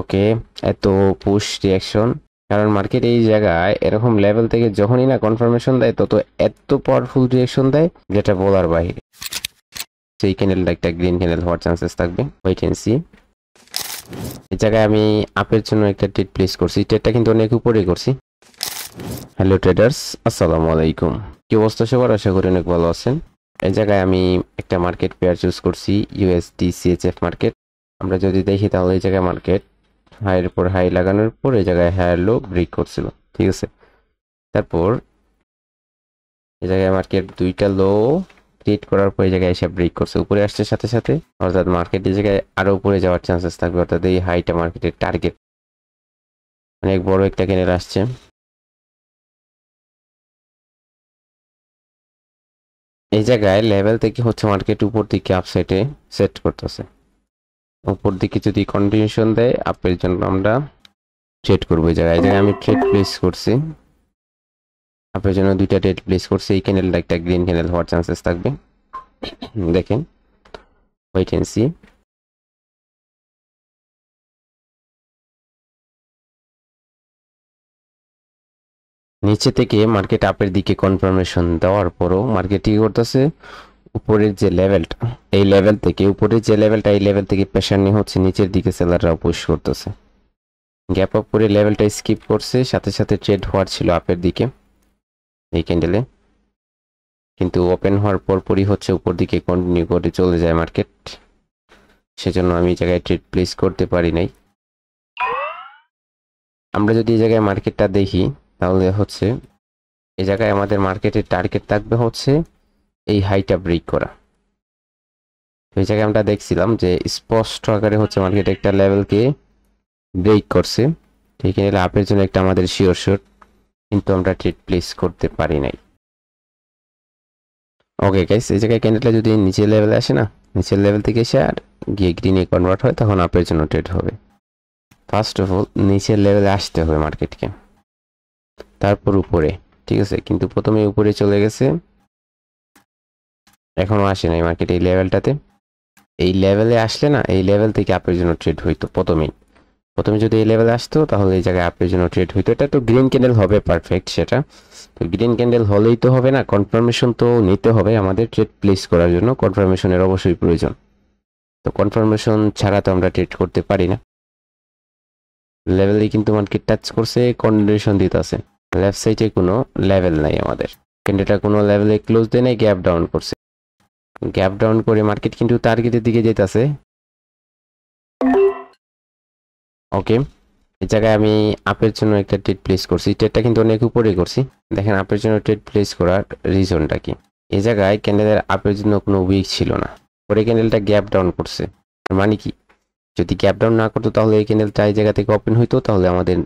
ওকে এত push reaction কারণ market এই জায়গায় এরকম লেভেল থেকে যখনই না কনফার্মেশন দেয় তত এত পাওয়ারফুল রিয়াকশন দেয় যেটা বলার বাইরে সেই ক্যান্ডেলটা একটা গ্রিন ক্যান্ডেল হওয়ার চান্সেস থাকবে ওয়েট এন্ড সি এই জায়গায় আমি আপের জন্য একটা ট্রেড প্লেস করছি ট্রেডটা কিন্তু অনেক উপরে করছি হ্যালো ট্রেডার্স আসসালামু আলাইকুম কি অবস্থা সবার আশা করি অনেক ভালো আছেন এই জায়গায় আমি একটা মার্কেট পেয়ার চুজ করছি ইউএসডি সিএচএফ মার্কেট আমরা যদি দেখি তাহলে এই জায়গায় মার্কেট হাইয়ের উপর হাই লাগানোর পর এই জায়গায় হায়ার লো ব্রেক করছিল ঠিক আছে তারপর এই জায়গায় মার্কেট দুইটা লো ক্রিয়েট করার পর এই জায়গায় এসে ব্রেক করছে উপরে আসছে সাথে সাথে অর্থাৎ মার্কেট এই জায়গায় আরও উপরে যাওয়ার চান্সেস থাকবে অর্থাৎ এই হাইটা মার্কেটের টার্গেট অনেক বড় একটা কেনেল আসছে এই জায়গায় লেভেল থেকে হচ্ছে মার্কেট উপর দিকে আপসাইটে সেট করতেছে উপর দিকে যদি কন্টিনিউশন দেয় আপের জন্য আমরা ট্রেড করবো এই জায়গায় আমি ট্রেড প্লেস করছি আপের জন্য দুইটা ট্রেড প্লেস করছি এই ক্যান্ডেলটা একটা গ্রিন ক্যান্ডেল হওয়ার চান্সেস থাকবে দেখেন ওয়েট এন্ড সি নিচে থেকে মার্কেট আপের দিকে কনফার্মেশন দেওয়ার পরও মার্কেট কি করতেছে উপরের যে লেভেলটা এই লেভেল থেকে উপরের যে লেভেলটা এই লেভেল থেকে প্রেশার নিয়ে হচ্ছে নিচের দিকে সেলাররা পুশ করতেছে গ্যাপ আপ করে লেভেলটা স্কিপ করছে সাথে সাথে ট্রেড হওয়ার ছিল আপের দিকে এই ক্যান্ডেলে কিন্তু ওপেন হওয়ার পরপরই হচ্ছে উপর দিকে কন্টিনিউ করে চলে যায় মার্কেট সেজন্য আমি এই জায়গায় ট্রেড প্লেস করতে পারি নাই আমরা যদি এই জায়গায় মার্কেটটা দেখি তাহলে হচ্ছে এই জায়গায় আমাদের মার্কেটের টার্গেট থাকবে হচ্ছে এই হাইটা ব্রেক করা তো এই জায়গায় আমরা দেখছিলাম যে স্পষ্ট আকারে হচ্ছে মার্কেট একটা লেভেলকে ব্রেক করছে ঠিক আছে আপের জন্য একটা আমাদের শিওর শট কিন্তু আমরা ট্রেড প্লেস করতে পারি নাই ওকে গাইস এই জায়গায় ক্যান্ডেলটা যদি নিচের লেভেলে আসে না নিচের লেভেল থেকে এসে আর গিয়ে গ্রিনে কনভার্ট হয় তখন আপের জন্য ট্রেড হবে ফার্স্ট অফ অল নিচের লেভেলে আসতে হবে মার্কেটকে তারপর উপরে ঠিক আছে কিন্তু প্রথমে উপরে চলে গেছে এখনও আসে নাই মার্কেট এই লেভেলটাতে এই লেভেলে আসলে না এই লেভেল থেকে আপের জন্য ট্রেড হইতো প্রথমেই প্রথমে যদি এই লেভেলে আসতো তাহলে এই জায়গায় আপের জন্য ট্রেড হইতো এটা তো গ্রিন ক্যান্ডেল হবে পারফেক্ট সেটা তো গ্রিন ক্যান্ডেল হলেই তো হবে না কনফার্মেশন তো নিতে হবে আমাদের ট্রেড প্লেস করার জন্য কনফার্মেশনের অবশ্যই প্রয়োজন তো কনফার্মেশন ছাড়া তো আমরা ট্রেড করতে পারি না লেভেলেই কিন্তু মার্কেট টাচ করছে কন্ডিশন দিতে আছে লেফট সাইডে কোনো লেভেল নাই আমাদের ক্যান্ডেলটা কোনো লেভেলে ক্লোজ দেয় নাই গ্যাপ ডাউন করছে গ্যাপ ডাউন করে মার্কেট কিন্তু টার্গেটের দিকে যেতেছে ওকে এই জায়গায় আমি আপের জন্য একটা ট্রেড প্লেস করছি ট্রেডটা কিন্তু অনেক উপরে করছি দেখেন আপের জন্য ট্রেড প্লেস করার রিজনটা কি এই জায়গায় ক্যান্ডেলের আপের জন্য কোনো উইক ছিল না পরে ক্যান্ডেলটা গ্যাপ ডাউন করছে মানে কি যদি গ্যাপ ডাউন না করতো তাহলে এই ক্যান্ডেলটা এই জায়গা থেকে ওপেন হইতো তাহলে আমাদের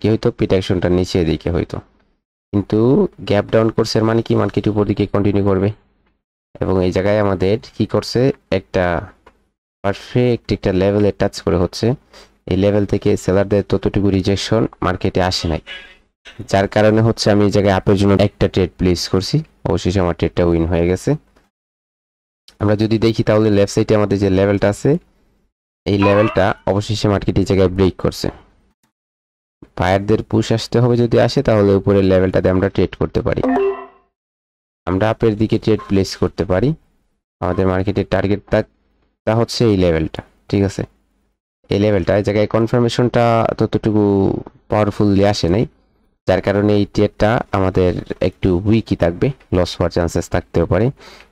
কি হইতো পিটাকশনটা নিচে দিকে হইতো কিন্তু গ্যাপ ডাউন করছে মানে কি মার্কেট উপর দিকে কন্টিনিউ করবে এবং এই জায়গায় আমাদের কি করছে একটা পারফেক্ট একটা লেভেলে টাচ করে হচ্ছে এই লেভেল থেকে সেলারদের ততটুকু রিজেকশন মার্কেটে আসে নাই যার কারণে হচ্ছে আমি এই জায়গায় আপের জন্য একটা ট্রেড প্লেস করছি অবশেষে আমার ট্রেডটা উইন হয়ে গেছে আমরা যদি দেখি তাহলে লেফট সাইডে আমাদের যে লেভেলটা আছে এই লেভেলটা অবশেষে মার্কেট এই জায়গায় ব্রেক করছে বায়ারদের পুশ আসতে হবে যদি আসে তাহলে উপরের লেভেলটাতে আমরা ট্রেড করতে পারি আমরা আপের দিকে ট্রেড প্লেস করতে পারি আমাদের মার্কেটের টার্গেট তা হচ্ছে এই লেভেলটা ঠিক আছে এই লেভেলটা এই জায়গায় কনফার্মেশনটা ততটুকু পাওয়ারফুললি আসে নাই যার কারণে এই ট্রেডটা আমাদের একটু উইকই থাকবে লস হওয়ার চান্সেস থাকতেও পারে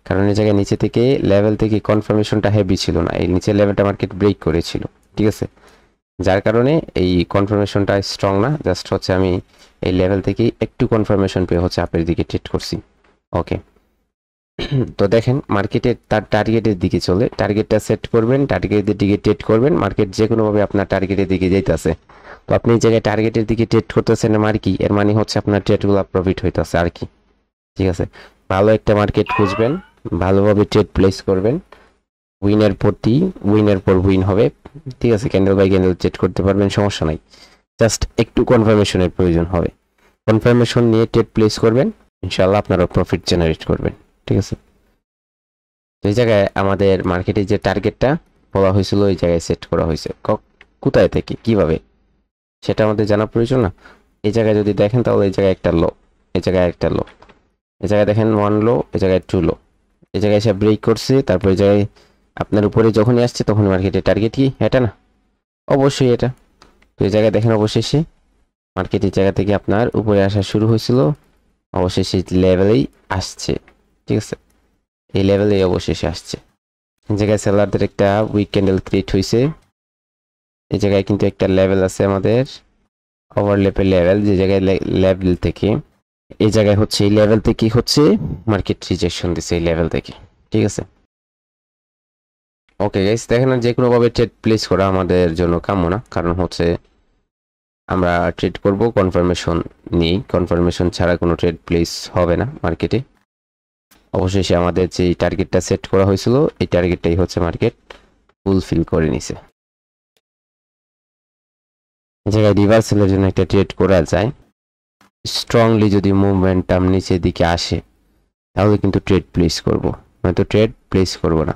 কারণ এই জায়গায় নিচে থেকে লেভেল থেকে কনফার্মেশনটা হেভি ছিল না এই নিচের লেভেলটা মার্কেট ব্রেক করেছিল ঠিক আছে যার কারণে এই কনফার্মেশনটা স্ট্রং না জাস্ট হচ্ছে আমি এই লেভেল থেকে একটু কনফার্মেশন পেয়ে হচ্ছে আপের দিকে ট্রেড করছি ওকে তো দেখেন মার্কেটে তার টার্গেটের দিকে চলে টার্গেটটা সেট করবেন টার্গেটের দিকে ট্রেড করবেন মার্কেট যে কোনোভাবে আপনার টার্গেটের দিকে যেতেছে তো আপনি এই জায়গায় টার্গেটের দিকে ট্রেড করতেছেন আর মানে কি এর মানে হচ্ছে আপনার ট্রেডগুলো প্রফিট হইতেছে আর কি ঠিক আছে ভালো একটা মার্কেট খুঁজবেন ভালোভাবে ট্রেড প্লেস করবেন উইনের প্রতি উইনের পর উইন হবে ঠিক আছে ক্যান্ডেল বাই ক্যান্ডেল ট্রেড করতে পারবেন সমস্যা নাই জাস্ট একটু কনফার্মেশনের প্রয়োজন হবে কনফার্মেশন নিয়ে ট্রেড প্লেস করবেন ইনশাল্লাহ আপনারা প্রফিট জেনারেট করবেন ঠিক আছে তো এই জায়গায় আমাদের মার্কেটে যে টার্গেটটা বলা হয়েছিল ওই জায়গায় সেট করা হয়েছে কোথায় থেকে কিভাবে সেটা আমাদের জানা প্রয়োজন না এই জায়গায় যদি দেখেন তাহলে এই জায়গায় একটা লো এই জায়গায় একটা লো এই জায়গায় দেখেন ওয়ান লো এই জায়গায় টু লো এই জায়গায় এসে ব্রেক করছে তারপর এই জায়গায় আপনার উপরে যখনই আসছে তখন মার্কেটের টার্গেট কি এটা না অবশ্যই এটা তো এই জায়গায় দেখেন অবশেষে মার্কেটের জায়গা থেকে আপনার উপরে আসা শুরু হয়েছিল অবশেষে লেভেলেই আসছে ঠিক আছে এই লেভেলেই অবশেষে আসছে এই জায়গায় সেলারদের একটা উইক ক্যান্ডেল ক্রিয়েট হয়েছে এই জায়গায় কিন্তু একটা লেভেল আছে আমাদের ওভারলেপের লেভেল যে জায়গায় লেভেল থেকে এই জায়গায় হচ্ছে এই লেভেল থেকে হচ্ছে মার্কেট রিজেকশন দিছে এই লেভেল থেকে ঠিক আছে ওকে গাইস দেখেন যে কোনোভাবে ট্রেড প্লেস করা আমাদের জন্য কাম্য না কারণ হচ্ছে আমরা ট্রেড করব কনফার্মেশন নেই কনফার্মেশন ছাড়া কোনো ট্রেড প্লেস হবে না মার্কেটে অবশেষে আমাদের যে টার্গেটটা সেট করা হয়েছিল এই টার্গেটটাই হচ্ছে মার্কেট ফুলফিল করে নিছে জায়গায় রিভার্সালের জন্য একটা ট্রেড করা যায় স্ট্রংলি যদি মুভমেন্টটা নিচের দিকে আসে তাহলে কিন্তু ট্রেড প্লেস করব নয়তো ট্রেড প্লেস করব না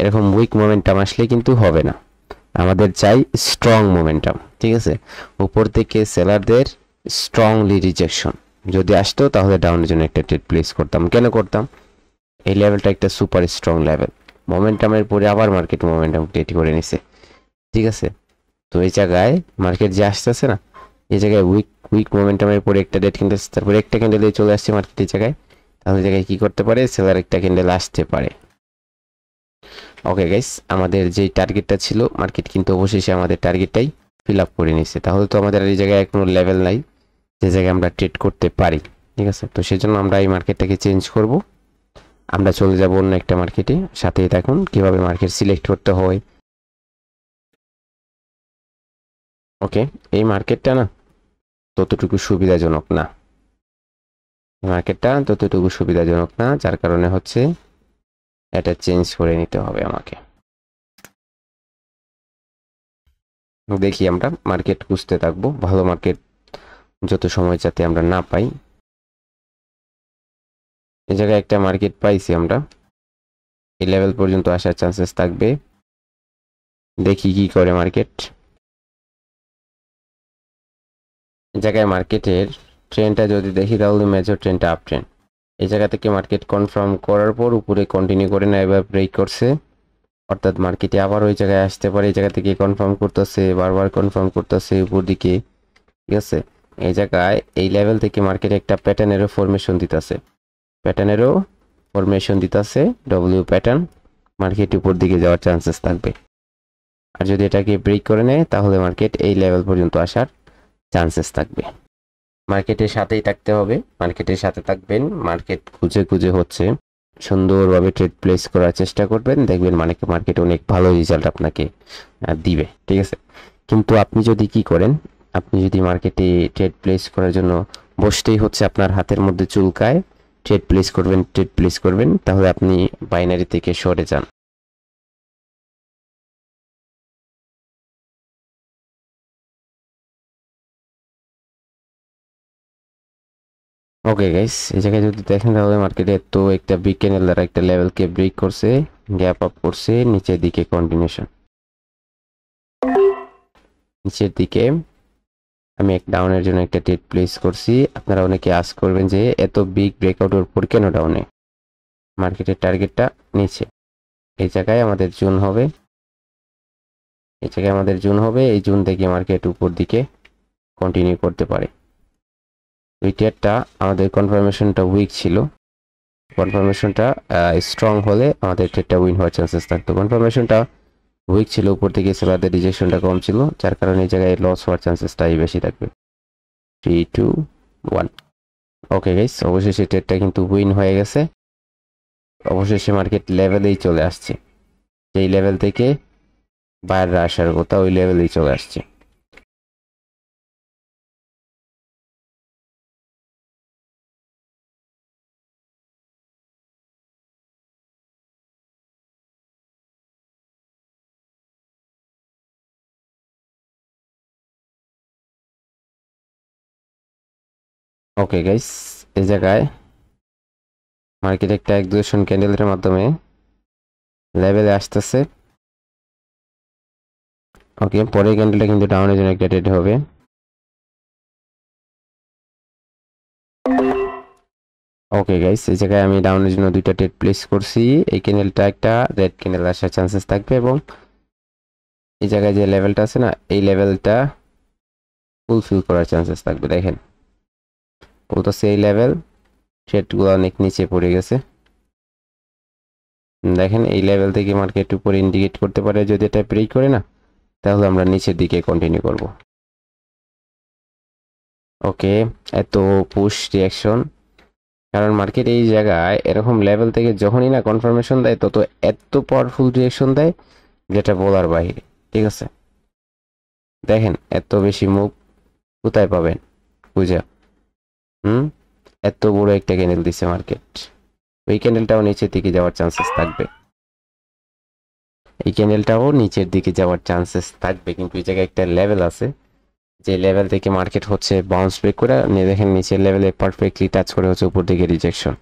এরকম উইক মোমেন্টাম আসলে কিন্তু হবে না আমাদের চাই স্ট্রং মোমেন্টাম ঠিক আছে উপর থেকে সেলারদের স্ট্রংলি রিজেকশন যদি আসতো তাহলে ডাউনের জন্য একটা ট্রেড প্লেস করতাম কেন করতাম এই লেভেলটা একটা সুপার স্ট্রং লেভেল মোমেন্টামের পরে আবার মার্কেট মোমেন্টাম ক্রিয়েট করে নিছে ঠিক আছে তো এই জায়গায় মার্কেট যে আসতেছে না এই জায়গায় উইক উইক মোমেন্টামের পরে একটা ডেট কিনতে আসছে তারপরে একটা ক্যান্ডেল চলে আসছে মার্কেট এই জায়গায় তাহলে জায়গায় কী করতে পারে সেলার একটা ক্যান্ডেল আসতে পারে ওকে গাইস আমাদের যে টার্গেটটা ছিল মার্কেট কিন্তু অবশেষে আমাদের টার্গেটটাই ফিল আপ করে নিচ্ছে তাহলে তো আমাদের এই জায়গায় কোনো লেভেল নাই যে জায়গায় আমরা ট্রেড করতে পারি ঠিক আছে তো সেই জন্য আমরা এই মার্কেটটাকে চেঞ্জ করব আমরা চলে যাব অন্য একটা মার্কেটে সাথে দেখুন কিভাবে মার্কেট সিলেক্ট করতে হয় ওকে এই মার্কেটটা না ততটুকু সুবিধাজনক না মার্কেটটা ততটুকু সুবিধাজনক না যার কারণে হচ্ছে এটা চেঞ্জ করে নিতে হবে আমাকে দেখি আমরা মার্কেট খুঁজতে থাকবো ভালো মার্কেট যত সময় যাতে আমরা না পাই এ জায়গায় একটা মার্কেট পাইছি আমরা এই লেভেল পর্যন্ত আসার চান্সেস থাকবে দেখি কি করে মার্কেট এ জায়গায় মার্কেটের ট্রেনটা যদি দেখি তাহলে মেজর ট্রেনটা আপ ট্রেন এই জায়গা থেকে মার্কেট কনফার্ম করার পর উপরে কন্টিনিউ করে না এবার ব্রেক করছে অর্থাৎ মার্কেটে আবার ওই জায়গায় আসতে পারে এই জায়গা থেকে কনফার্ম করতেছে বারবার কনফার্ম করতেছে উপর দিকে ঠিক আছে এই জায়গায় এই লেভেল থেকে মার্কেটে একটা প্যাটার্নেরও ফরমেশন দিতেছে প্যাটার্নেরও ফরমেশন দিতেছে ডব্লিউ প্যাটার্ন মার্কেট উপর দিকে যাওয়ার চান্সেস থাকবে আর যদি এটাকে ব্রেক করে নেয় তাহলে মার্কেট এই লেভেল পর্যন্ত আসার চান্সেস থাকবে মার্কেটের সাথেই থাকতে হবে মার্কেটের সাথে থাকবেন মার্কেট খুঁজে খুঁজে হচ্ছে সুন্দরভাবে ট্রেড প্লেস করার চেষ্টা করবেন দেখবেন মানে মার্কেট অনেক ভালো রেজাল্ট আপনাকে দিবে ঠিক আছে কিন্তু আপনি যদি কি করেন আপনি যদি মার্কেটে ট্রেড প্লেস করার জন্য বসতেই হচ্ছে আপনার হাতের মধ্যে চুলকায় ট্রেড প্লেস করবেন ট্রেড প্লেস করবেন তাহলে আপনি বাইনারি থেকে সরে যান ওকে গাইস এই জায়গায় যদি দেখেন তাহলে মার্কেটে তো একটা বিগ ক্যান্ডেল দ্বারা একটা লেভেলকে ব্রেক করছে গ্যাপ আপ করছে নিচের দিকে কন্টিনিউশন নিচের দিকে আমি এক ডাউনের জন্য একটা ডেট প্লেস করছি আপনারা অনেকে আস করবেন যে এত বিগ ব্রেকআউটের উপর কেন ডাউনে মার্কেটের টার্গেটটা নিচে এই জায়গায় আমাদের জুন হবে এই জায়গায় আমাদের জুন হবে এই জুন থেকে মার্কেট উপর দিকে কন্টিনিউ করতে পারে ওই টিয়ারটা আমাদের কনফার্মেশনটা উইক ছিল কনফার্মেশনটা স্ট্রং হলে আমাদের ট্রেডটা উইন হওয়ার চান্সেস থাকতো কনফার্মেশনটা উইক ছিল উপর থেকে সেলারদের রিজেকশনটা কম ছিল যার কারণে এই জায়গায় লস হওয়ার চান্সেসটাই বেশি থাকবে three two one okay guys অবশেষে ট্রেডটা কিন্তু উইন হয়ে গেছে অবশেষে মার্কেট লেভেলেই চলে আসছে যেই লেভেল থেকে বাইরে আসার কথা ওই লেভেলেই চলে আসছে ওকে গাইস এই জায়গায় মার্কেট একটা এক দুশন ক্যান্ডেলের মাধ্যমে লেভেলে আসতেছে ওকে পরে ক্যান্ডেলটা কিন্তু ডাউনের জন্য একটা হবে ওকে গাইস এই জায়গায় আমি ডাউনের জন্য দুইটা ট্রেড প্লেস করছি এই ক্যান্ডেলটা একটা রেড ক্যান্ডেল আসার চান্সেস থাকবে এবং এই জায়গায় যে লেভেলটা আছে না এই লেভেলটা ফুলফিল করার চান্সেস থাকবে দেখেন বলতেছে এই লেভেল ট্রেডগুলো অনেক নিচে পড়ে গেছে দেখেন এই লেভেল থেকে মার্কেট উপরে ইন্ডিকেট করতে পারে যদি এটা ব্রেক করে না তাহলে আমরা নিচের দিকে কন্টিনিউ করব ওকে এত পুশ রিয়াকশন কারণ মার্কেট এই জায়গায় এরকম লেভেল থেকে যখনই না কনফার্মেশন দেয় তত এত পাওয়ারফুল রিয়াকশন দেয় যেটা বলার বাইরে ঠিক আছে দেখেন এত বেশি মুখ কোথায় পাবেন বুঝা হুম এত বড় একটা ক্যান্ডেল দিছে মার্কেট ওই ক্যান্ডেলটাও নিচের দিকে যাওয়ার চান্সেস থাকবে এই ক্যান্ডেলটাও নিচের দিকে যাওয়ার চান্সেস থাকবে কিন্তু এই জায়গায় একটা লেভেল আছে যে লেভেল থেকে মার্কেট হচ্ছে বাউন্স ব্রেক করে দেখেন নিচের লেভেলে পারফেক্টলি টাচ করে হচ্ছে উপর দিকে রিজেকশন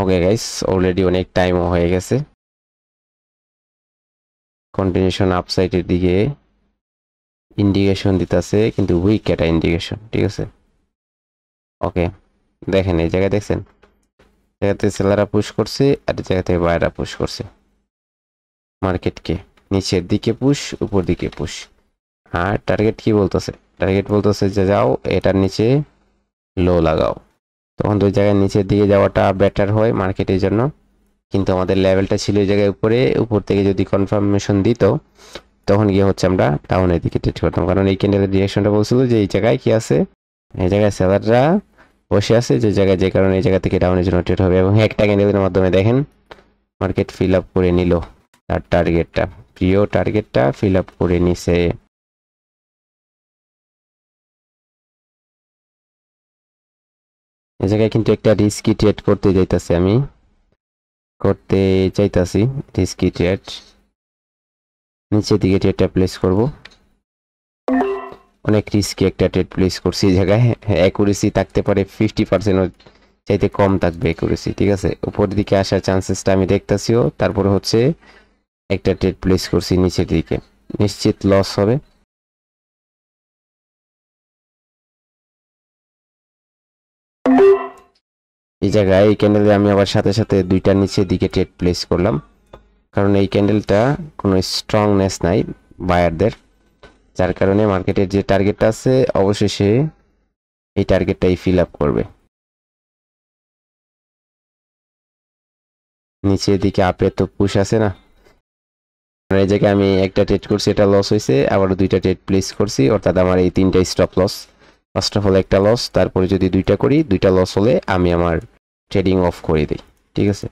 ওকে গাইস অলরেডি অনেক টাইমও হয়ে গেছে কন্টিনিউশন আপসাইডের দিকে ইন্ডিকেশন দিতেছে কিন্তু উইক এটা ইন্ডিকেশন ঠিক আছে ওকে দেখেন এই জায়গায় দেখছেন জায়গাতে থেকে সেলাররা পুশ করছে আর জায়গা থেকে বায়রা পুশ করছে মার্কেটকে নিচের দিকে পুশ উপর দিকে পুশ আর টার্গেট কি বলতেছে টার্গেট বলতেছে যে যাও এটার নিচে লো লাগাও তখন ওই জায়গায় নিচের দিকে যাওয়াটা বেটার হয় মার্কেটের জন্য কিন্তু আমাদের লেভেলটা ছিল ওই জায়গায় উপরে উপর থেকে যদি কনফার্মেশন দিত তখন গিয়ে হচ্ছে আমরা টাউনের দিকে ট্রেড করতাম কারণ এই ক্যান্ডেলের ডিরেকশনটা বলছিল যে এই জায়গায় কি আছে এই জায়গায় সেলাররা বসে আছে যে জায়গায় যে কারণে এই জায়গা থেকে টাউনের জন্য ট্রেড হবে এবং একটা ক্যান্ডেলের মাধ্যমে দেখেন মার্কেট ফিল আপ করে নিল তার টার্গেটটা প্রিয় টার্গেটটা ফিল আপ করে নিছে এই জায়গায় কিন্তু একটা রিস্কি ট্রেড করতে যাইতাছি আমি করতে চাইতাছি রিস্কি ট্রেড নিচের দিকে টেটটা প্লেস করব অনেক রিস্কি একটা টেট প্লেস করছি এই জায়গায় অ্যাকুরেসি থাকতে পারে ফিফটি পার্সেন্ট চাইতে কম থাকবে অ্যাকুরেসি ঠিক আছে উপর দিকে আসার চান্সেসটা আমি দেখতেছিও তারপরে হচ্ছে একটা টেট প্লেস করছি নিচের দিকে নিশ্চিত লস হবে এই জায়গায় এই ক্যান্ডেলে আমি আবার সাথে সাথে দুইটা নিচের দিকে ট্রেড প্লেস করলাম কারণ এই ক্যান্ডেলটা কোনো স্ট্রংনেস নাই বায়ারদের যার কারণে মার্কেটের যে টার্গেটটা আছে অবশেষে এই টার্গেটটাই ফিল আপ করবে নিচের দিকে আপে তো পুশ আছে না এই জায়গায় আমি একটা ট্রেড করছি এটা লস হয়েছে আবার দুইটা ট্রেড প্লেস করছি অর্থাৎ আমার এই তিনটা stop loss first of all একটা লস তারপরে যদি দুইটা করি দুইটা লস হলে আমি আমার ট্রেডিং অফ করে দিই ঠিক আছে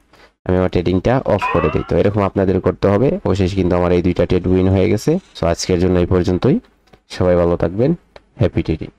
আমি আমার ট্রেডিংটা অফ করে দিই তো এরকম আপনাদের করতে হবে অবশেষ কিন্তু আমার এই দুইটা ট্রেড উইন হয়ে গেছে সো আজকের জন্য এই পর্যন্তই সবাই ভালো থাকবেন হ্যাপি ট্রেডিং